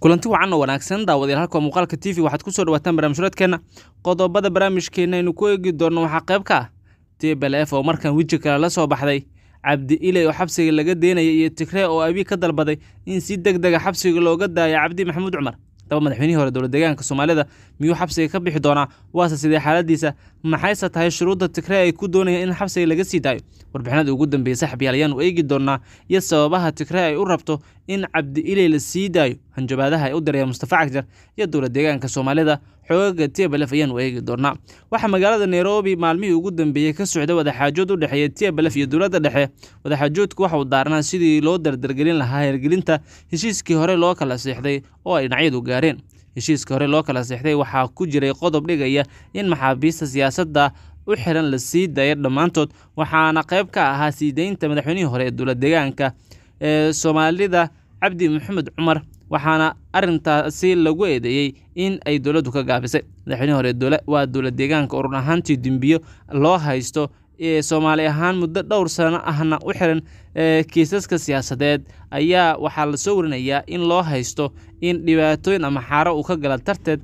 kulanti wacan oo wanaagsan daawadayaal halka muuqaalka t v waxaad kusoo dhawaataan barnaamijyadeedkeena qodobada barnaamijkeena aynu ku eegi doonno waxaa qayb ka ah tbl f oo markan weji kale la soo baxday cabdi iley oo xabsiga laga deynaya iyo tigree oo abiy ka dalbaday in si deg dega ah xabsiga looga daaya cabdi maxamuud cumar daba madaxweynihii hore dowlad deegaanka soomaalida miyuu xabsiga ka bixi doonaa waase sidee xaaladiisa maxayse tahay shuruudda tikre ay ku doonayaan in xabsiga laga sii daayo warbixinada ugu dambeeyey saxabiyaal ayaan u eegi doonaa iyo sababaha tikre ay u rabto in cabdi iley la sii daayo hanjabaadaha ay u diraya mustafa cagjar iyo dowla deegaanka soomaalida xoogaga tiabalef ayaan u eegi doonaa waxaa magaalada nairobi maalmihii ugu dambeeyey ka socday wadaxaajood u dhexeeya tiabalef iyo dowladda dhexe wadaxaajoodku waxa uu daarnaa sidii loo dardargelin lahaa hergelinta heshiiskii hore loo kala seexday oo ay dhinacyadu gaareen heshiiska hore loo kala seexday waxaa ku jiray qodob dhigaya in maxaabiista siyaasadda u xiran la sii daayo dhammaantood waxaana qayb ka ahaa sii daynta madaxweynihii hore ee dowla deegaanka ee soomaalida cabdi maxamed cumar waxaana arintaasi lagu eedeeyey in ay dowladdu ka gaabisay madaxweynihii hore waa dowla deegaanka oo ahaantii dembiyo loo haysto soomaali ahaan muddo dhowr sano ahna u xiran kiisaska siyaasadeed ayaa waxaa la soo warinayaa in loo haysto in dhibaatooyin ama xaaro uu ka gala darteed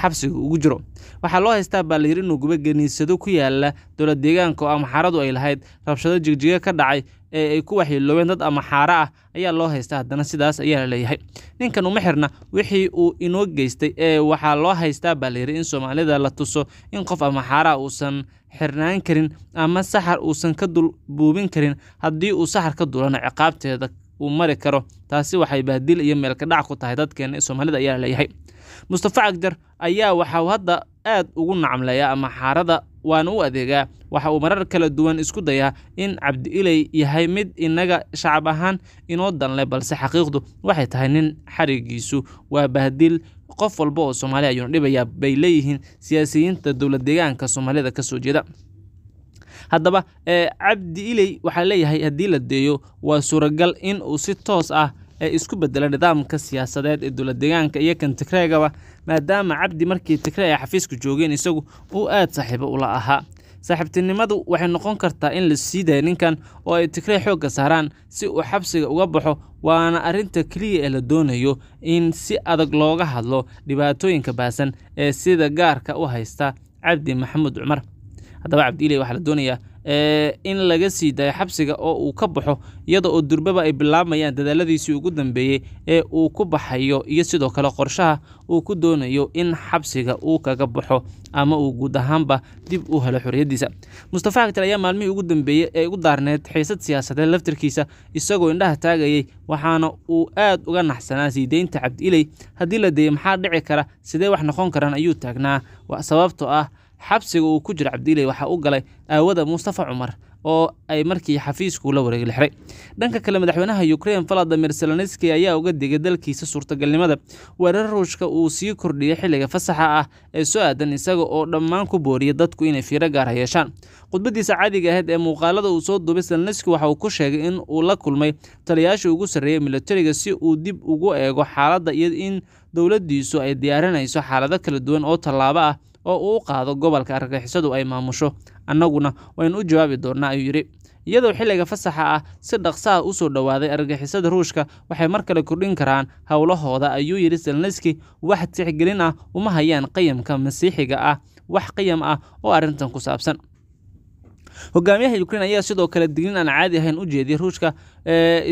xabsiga ugu jiro waxaa loo haystaa baa layiri nuugube geniisado ku yaala dowlad deegaanka oo amaxaaradu ay lahayd rabshado jigjiga ka dhacay ee ay ku waxyeeloobeen dad ama xaara ah ayaa loo haystaa haddana sidaas ayaa la leeyahay ninkan uma xirna wixii uu inoo geystay ee waxaa loo haystaa baa layidhi in soomaalida la tuso in qof ama xaaraa uusan xirnaan karin ama saxar uusan ka dul buubin karin haddii uu saxar ka dulana ciqaabteeda uu mari karo taasi waxay baadil iyo meelkadhac ku tahay dadkeena ee soomaalida ayaa la leeyahay mustafa cagjar ayaa waxau hadda aad ugu nacmlaya ama xaarada waana u adeegaa waxa uu marar kala duwan isku dayaa in cabdi iley yahay mid innaga shacab ahaan inoo danle balse xaqiiqdu waxay tahay nin xarigiisu waa bahdil qof walba oo soomaali ayuuna dhibayaa bay leeyihiin siyaasiyiinta dowlad deegaanka soomaalida kasoo jeeda haddaba eh, cabdi iley waxaa leeyahay haddii la deeyo waa suuragal in uu si toos ah ee isku bedela nidaamka siyaasadeed ee dowlad deegaanka iyo kan Tigreegaba maadaama Cabdi markii Tigreeg ay xafiiska joogeen isagu uu aad saaxiibo ula ahaa saaxiibtinimadu waxay noqon kartaa in la sii daya ninkan oo ay Tigreeg xoogga saaraan si uu xabsiga uga baxo waana arrinta keliya ee la doonayo in si adag looga hadlo dhibaatooyinka baasan ee sida gaarka u haysta cabdi maxamuud cumar haddaba cabdiile waxaa la doonayaa ee in laga sii daayo xabsiga oo uu ka baxo iyada oo durbaba ay bilaabmayaan dadaaladiisii ugu dambeeyey ee uu ku baxayo iyo sidoo kale qorshaha uu ku doonayo in xabsiga uu kaga baxo ama uu guud ahaanba dib u helo xorriyaddiisa mustafa xagtar ayaa maalmihii ugu dambeeyey ee u daarneed xiisad siyaasadeed laftirkiisa isagoo indhaha taagayey waxaana uu aad uga naxsanaa sii deynta cabdi iley haddii la deeyey maxaa dhici kara sidee wax noqon karaan ayuu taagnaa sababtoo ah xabsiga uu ku jiro cabdiiley waxaa u galay aawada mustafa cumar oo ay markii xafiisku la wareegi lixray dhanka kale madaxweynaha ukrein valadimir selenski ayaa uga digay dalkiisa suurtagalnimada weerar ruushka uu sii kordhiyay xilliga fasaxa ah ee soo aadan isaga oo dhammaan ku booriyay dadku inay fiiro gaara ah yeeshaan khudbadiisa caadiga ahayd ee muuqaalada uu soo duubay selenski waxa uu ku sheegay in uu la kulmay taliyaashii ugu sarreeyay milatariga si uu dib ugu eego xaaladda iyo in dowladdiisu ay diyaarinayso xaalado kala duwan oo tallaabo ah oo uu u qaado gobolka argagixisadu ay maamusho annaguna waan u jawaabi doonnaa ayuu yidhi iyadoo xilliga fasaxa ah si dhaqsaa u soo dhowaaday argagixisada ruushka waxay mar kale kordhin karaan howlahooda ayuu yidhi selneski wax tixgelin ah uma hayaan qiyamka masiixiga ah wax qiyam ah oo arrintan ku saabsan hogaamiyaha ukrein ayaa sidoo kale dignin aan caadi ahayn u jeediyay ruushka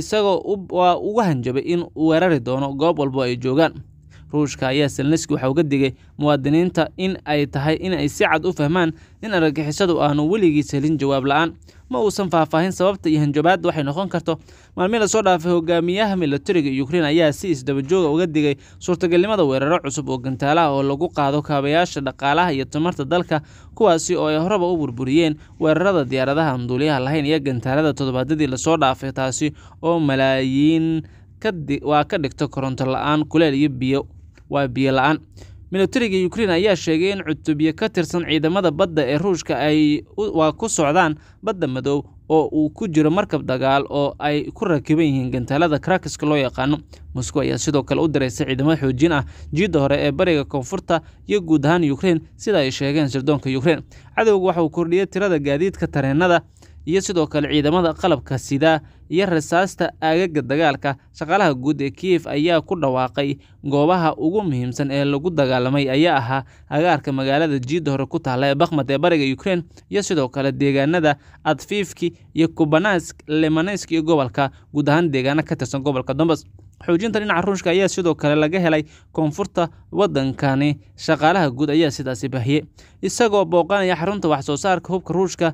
isagoo uga hanjabay in weerari doono goob walbo ay joogaan ruushka ayaa zelenski waxaa uga digay muwaadiniinta in ay tahay in ay si cad u fahmaan in argagixisadu aanu weligiis helin jawaab la-aan ma uusan faahfaahin sababta iyo hanjabaadda waxay noqon karto maalmii lasoo dhaafay hogaamiyaha milatariga ukrein ayaa si isdabajooga ah uga digay suurtagelnimada weeraro cusub oo gantaalaha oo lagu qaado kaabayaasha dhaqaalaha iyo tamarta dalka kuwaasi oo ay horeba u burburiyeen weerarada diyaaradaha aan lahayn iyo gantaalada toddobaadadii lasoo dhaafay taasi oo malaayiin waa ka dhigto koronto la-aan kuleel iyo biyo waa biyo la-aan militariga yukrain ayaa sheegay in cutubyo ka tirsan ciidamada badda ee ruushka ay waa ku socdaan badda madow oo uu ku jiro markab dagaal oo ay ku rakiban yihiin gantaalada karakiska loo yaqaano moscow ayaa sidoo kale u diraysay ciidamada xoojin ah jiidda hore ee bariga koonfurta iyo guud ahaan yukrain sida ay sheegeen sirdoonka ukrein cadowga waxa uu kordhiyey tirada gaadiidka tareennada iyo sidoo kale ciidamada qalabka sida iyo rasaasta aagaga dagaalka shaqaalaha guud ee kiyef ayaa ku dhawaaqay goobaha ugu muhiimsan ee lagu dagaalamay ayaa ahaa agaarka magaalada jiida hore ku taalla ee bakhmad ee bariga ukrein iyo sidoo kale deegaanada adfiifki iyo kubanask lemanesk iyo gobolka guud ahaan deegaana ka tirsan gobolka dombas xoojinta dhinaca ruushka ayaa sidoo kale laga helay koonfurta waddankani shaqaalaha guud ayaa sidaasi bahiyey isagoo booqanaya xarunta wax soo saarka hubka ruushka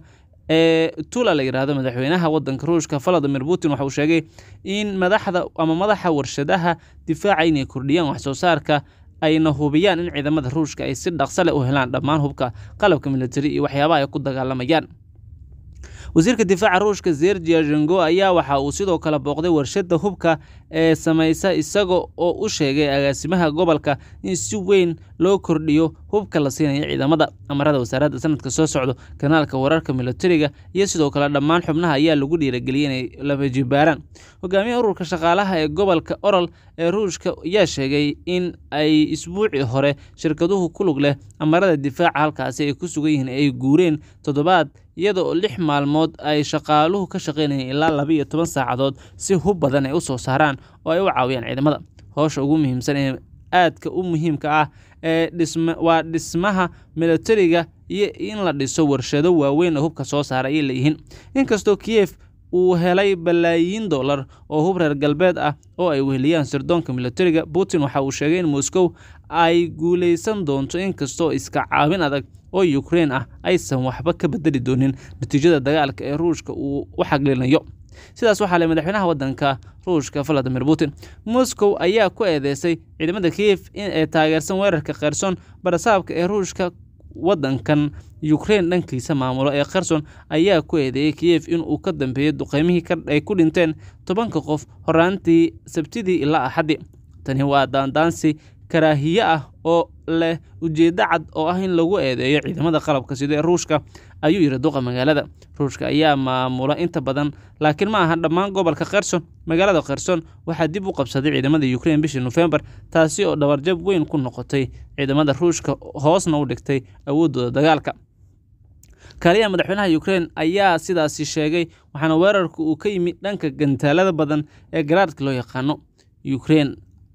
ee tula la yidhaahdo madaxweynaha wadanka ruushka valadimir putin waxa uu sheegay in madaxda ama madaxa warshadaha difaaca inay kordhiyaan waxsoo saarka ayna hubiyaan in ciidamada ruushka ay si dhaqsale u helaan dhammaan hubka qalabka militari iyo waxyaabaha ay ku dagaalamayaan wasiirka difaaca ruushka zergia zhengo ayaa waxa uu sidoo kale booqday warshadda hubka ee samaysa isaga oo u sheegay agaasimaha gobolka in si weyn loo kordhiyo hubka la siinaya ciidamada amarada wasaaradda sanadka soo socdo kanaalka wararka milatariga iyo sidoo kale dhammaan xubnaha ayaa lagu dhiirageliyay inay lafajibaaraan hogaamiyaha ururka shaqaalaha ee gobolka orol ee ruushka ayaa sheegay in ay isbuucii hore shirkaduhu ku lug leh amarada difaaca halkaasi ay ku sugan yihiin ay guureen toddobaad iyada oo lix maalmood ay shaqaaluhu ka shaqaynayeen ilaa laba iyo toban saacadood si hub badan ay u soo saaraan oo ay u caawiyaan ciidamada howsha ugu muhiimsan ee aadka u muhiimka ah ee waa dhismaha milatariga iyo in la dhiso warshado waaweyn oo hubka soo saara ay leeyihiin inkastoo kiyef uu helay balaayiin dollar oo hub reer galbeed ah oo ay weheliyaan sirdoonka milatariga putin waxa uu sheegay in moscow ay guulaysan doonto inkastoo iska caabin adag oo ukrein ah aysan waxba ka bedeli doonin natiijada dagaalka ee ruushka uu u xaglinayo sidaas waxaa leh madaxweynaha waddanka ruushka valadimir putin moscow ayaa ku eedeysay ciidamada kiyef inay taageersan weerarka kherson barasaabka ee ruushka waddankan yukrain dhankiisa maamulo ee kherson ayaa ku eedeeyey kiyef inuu ka dambeeyey duqeymihii ay ku dhinteen tobanka qof horaantii sabtidii ilaa axaddi tani waa daandaansi karaahiye ah oo leh ujeeddo cad oo ah in lagu eedeeyo ciidamada qalabka sida ruushka ayuu yidhi duqa magaalada ruushka ayaa maamula inta badan laakiin ma aha dhammaan gobolka kherson magaalada kherson waxaa dib u qabsaday ciidamada ukrein bishii nofembar taasi oo dhabarjab weyn ku noqotay ciidamada ruushka hoosna u dhigtay awooddooda dagaalka kaliya madaxweynaha ukraine ayaa sidaasi sheegay waxaana weerarku uu ka yimi dhanka gantaalada badan ee garaadka loo yaqaano ukraine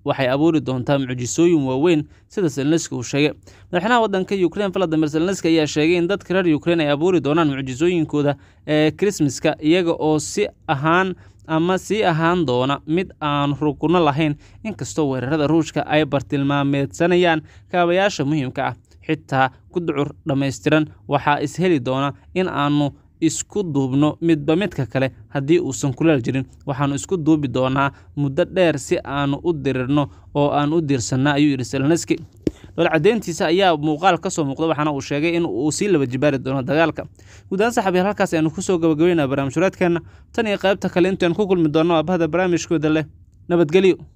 waxay abuuri doontaa mucjisooyin waaweyn sida selneski uu sheegay madaxweynaha waddanka ukraine valadimir selneski ayaa sheegay in dadka reer ukraine ay abuuri doonaan mucjisooyinkooda ee krismaska iyaga oo si ahaan ama sii ahaan doona mid aan rukunno lahayn inkastoo weerarada ruushka ay bartilmaameedsanayaan kaabayaasha muhiimka ah xitaa gudcur dhammaystiran waxaa isheli doona in aannu isku duubno midba midka kale haddii uusan kulaal jirin waxaannu isku duubi doonaa muddo dheer si aannu u dirirno oo aan u diirsanna ayuu yidhi selenski dhowlcadeyntiisa ayaa muuqaal ka soo muuqda waxaana uu sheegay in uu sii laba jibaari doono dagaalka guudahaan saxaabiyaal halkaas aynu kusoo gabagabeynaa barnaamij horeedkeenna tan iyo qaybta kale intaanu ku kulmi doonno aabahada barnaamijkooda leh nabadgelyo